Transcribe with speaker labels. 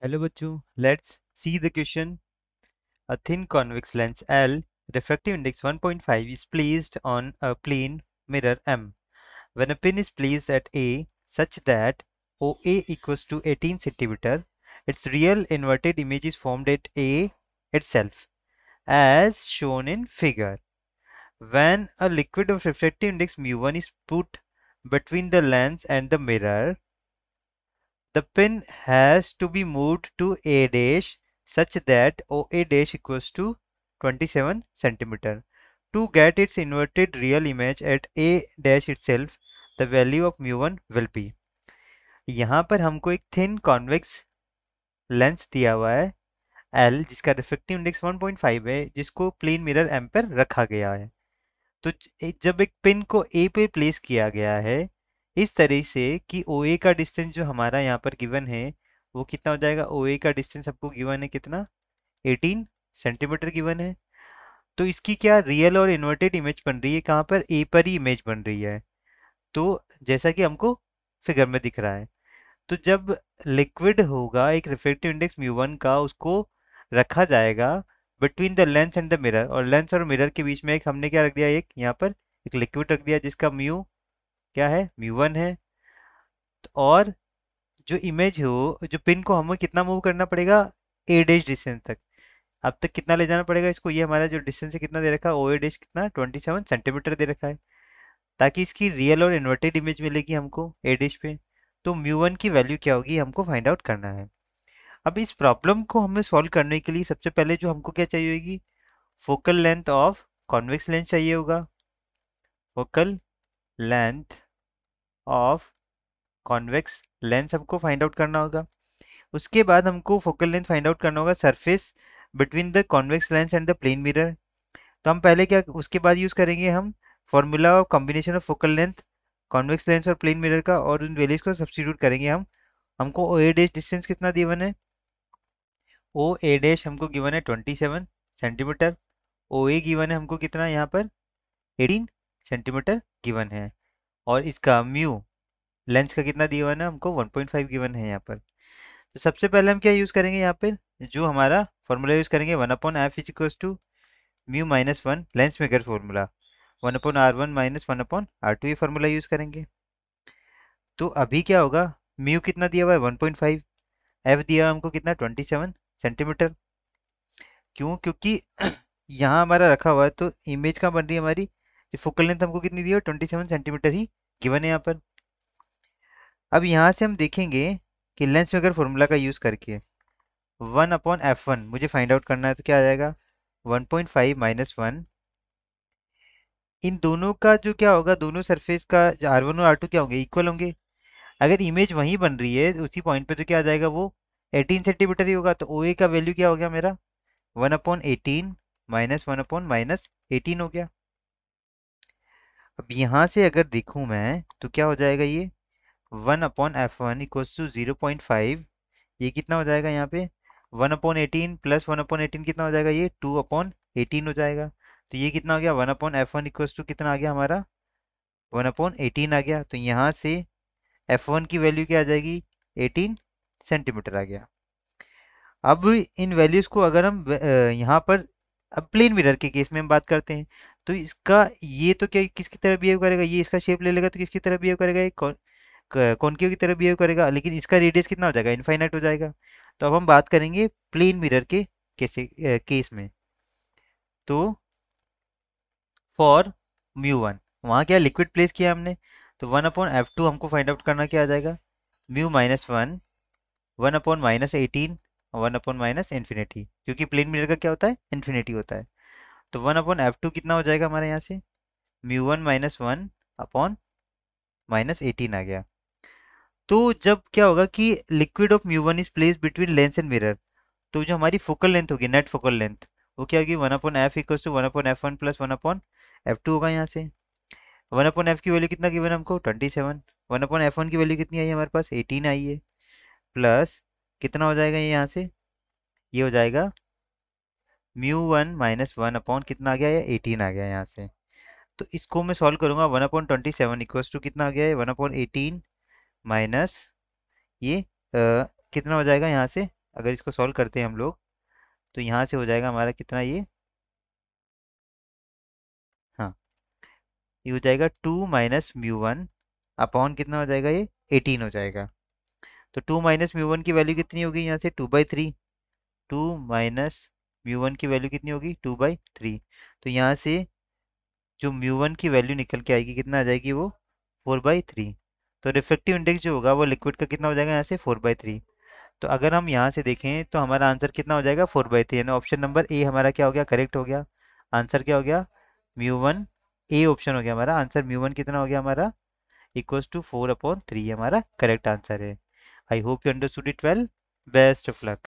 Speaker 1: Hello bachchu, let's see the question. A thin convex lens L, refractive index 1.5 is placed on a plane mirror M. When a pin is placed at A such that OA equals to 18 cm, its real inverted image is formed at A itself as shown in figure. When a liquid of refractive index mu1 is put between the lens and the mirror, the pin has to be moved to A dash such that OA dash equals to 27 centimeter. To get its inverted real image at A dash itself, the value of mu1 will be. यहाँ पर हमको एक thin convex lens दिया हुआ है L जिसका reflective index 1.5 है जिसको प्लेन मिरर एम पर रखा गया है तो जब एक पिन को ए पे प्लेस किया गया है इस तरह से कि ओ ए का डिस्टेंस जो हमारा यहाँ पर गिवन है वो कितना हो जाएगा ओ ए का डिस्टेंस आपको गिवन है कितना 18 सेंटीमीटर गिवन है तो इसकी क्या रियल और इन्वर्टेड इमेज बन रही है कहाँ पर ए पर ही इमेज बन रही है तो जैसा कि हमको फिगर में दिख रहा है तो जब लिक्विड होगा एक रिफ्लेक्टिव इंडेक्स म्यू वन का उसको रखा जाएगा between the lens and the mirror और लेंस और मिरर के बीच में एक हमने क्या रख दिया एक यहाँ पर एक लिक्विड रख दिया जिसका म्यू क्या है म्यू वन है तो और जो इमेज हो जो पिन को हमें कितना मूव करना पड़ेगा ए डेज डिस्टेंस तक अब तक कितना ले जाना पड़ेगा इसको ये हमारा जो डिस्टेंस है कितना दे रखा है ओ ए डेज कितना ट्वेंटी सेवन सेंटीमीटर दे रखा है ताकि इसकी रियल और इन्वर्टेड इमेज मिलेगी हमको ए डेज पे तो म्यू वन की वैल्यू क्या होगी हमको फाइंड आउट करना है अब इस प्रॉब्लम को हमें सॉल्व करने के लिए सबसे पहले जो हमको क्या चाहिए होगी focal length of convex lens चाहिए होगा focal length of convex lens हमको फाइंड आउट करना होगा उसके बाद हमको फोकल लेंथ फाइंड आउट करना होगा surface between the convex lens and the plane mirror तो हम पहले क्या उसके बाद यूज़ करेंगे हम formula of combination of focal length convex lens और प्लेन मिरर का और उन वेल्यूज को सब्सटीट्यूट करेंगे हम हमको ओ ए डैश डिस्टेंस कितना गिवन है ओ ए डैश हमको गिवन है twenty seven centimetre O A given है हमको कितना यहाँ पर एटीन सेंटीमीटर गिवन है और इसका म्यू लेंस का कितना दिया हुआ है हमको 1.5 गिवन है यहाँ पर तो सबसे पहले हम क्या यूज़ करेंगे यहाँ पर जो हमारा फॉर्मूला यूज़ करेंगे one upon F is equals to mu minus one lens maker formula one upon R one minus one upon R two ये फार्मूला यूज़ करेंगे तो अभी क्या होगा म्यू कितना दिया हुआ है वन पॉइंट फाइव एफ दिया हुआ हमको कितना ट्वेंटी सेवन सेंटीमीटर क्यों क्योंकि यहाँ हमारा रखा हुआ है तो इमेज कहाँ बन रही है हमारी फोकल लेंथ हमको कितनी दी है ट्वेंटी सेवन सेंटीमीटर ही गिवन है यहाँ पर अब यहाँ से हम देखेंगे कि लेंस मेकर फॉर्मूला का यूज़ करके वन अपॉन एफ वन मुझे फाइंड आउट करना है तो क्या आ जाएगा one point five minus one इन दोनों का जो क्या होगा दोनों सरफेस का आर वन और आर टू क्या होंगे इक्वल होंगे अगर इमेज वहीं बन रही है तो उसी पॉइंट पे तो क्या आ जाएगा वो एटीन सेंटीमीटर ही होगा तो ओ ए का वैल्यू क्या हो गया मेरा one upon eighteen minus one upon minus eighteen हो गया अब यहाँ से अगर देखूँ मैं तो क्या हो जाएगा ये one upon F one equals to zero point five ये कितना हो जाएगा यहाँ पे one upon eighteen plus one upon eighteen कितना हो जाएगा ये टू अपॉन एटीन हो जाएगा तो ये कितना हो गया one upon F one equals to कितना आ गया हमारा वन अपॉन एटीन आ गया तो यहाँ से एफ वन की वैल्यू क्या आ जाएगी एटीन सेंटीमीटर आ गया अब इन वैल्यूज़ को अगर हम यहाँ पर अब प्लेन मिरर के केस में हम बात करते हैं तो इसका ये तो क्या किसकी तरह बिहेव करेगा ये इसका शेप ले लेगा तो किसकी तरह बिहेव करेगा ये कौन कौन की तरह बिहेव करेगा लेकिन इसका रेडियस कितना हो जाएगा इनफाइनाइट हो जाएगा तो अब हम बात करेंगे प्लेन मिरर के कैसे केस में तो फॉर म्यू वन वहाँ क्या लिक्विड प्लेस किया हमने तो वन अपॉन एफ टू हमको फाइंड आउट करना क्या आ जाएगा mu minus one one upon minus eighteen one upon minus infinity क्योंकि प्लेन मिरर का क्या होता है इन्फिनिटी होता है तो वन अपॉन एफ टू कितना हो जाएगा हमारे यहाँ से mu one minus one upon minus eighteen आ गया तो जब क्या होगा कि liquid of mu one is place between lens and mirror तो जो हमारी फोकल लेंथ होगी नेट फोकल लेंथ वो क्या होगी one upon F equal to one upon F one plus one upon F two होगा यहाँ से वन अपॉन एफ की वैल्यू कितना गिवन हमको twenty seven one upon F one की वैल्यू कितनी आई है हमारे पास एटीन आई है प्लस कितना हो जाएगा ये यहाँ से ये हो जाएगा mu one minus one upon कितना आ गया या एटीन आ गया यहाँ से तो इसको मैं सॉल्व करूँगा one upon twenty seven equals to कितना आ गया है वन अपॉन एटीन माइनस ये आ, कितना हो जाएगा यहाँ से अगर इसको सॉल्व करते हैं हम लोग तो यहाँ से हो जाएगा हमारा कितना ये हाँ ये हो जाएगा two minus mu one upon कितना हो जाएगा ये एटीन हो जाएगा तो टू माइनस म्यू वन की वैल्यू कितनी होगी यहाँ से two by three two minus mu one की वैल्यू कितनी होगी टू बाई थ्री तो यहाँ से जो म्यू वन की वैल्यू निकल के आएगी कितना आ जाएगी वो फोर बाई थ्री तो रिफ्लेक्टिव इंडेक्स जो होगा वो लिक्विड का कितना हो जाएगा यहाँ से फोर बाई थ्री तो अगर हम यहाँ से देखें तो हमारा आंसर कितना हो जाएगा फोर बाई थ्री यानी ऑप्शन नंबर ए हमारा क्या हो गया करेक्ट हो गया आंसर क्या हो गया म्यू वन ए ऑप्शन हो गया हमारा आंसर म्यू वन कितना हो गया हमारा equals to four upon three हमारा करेक्ट आंसर है I hope you understood it well best of luck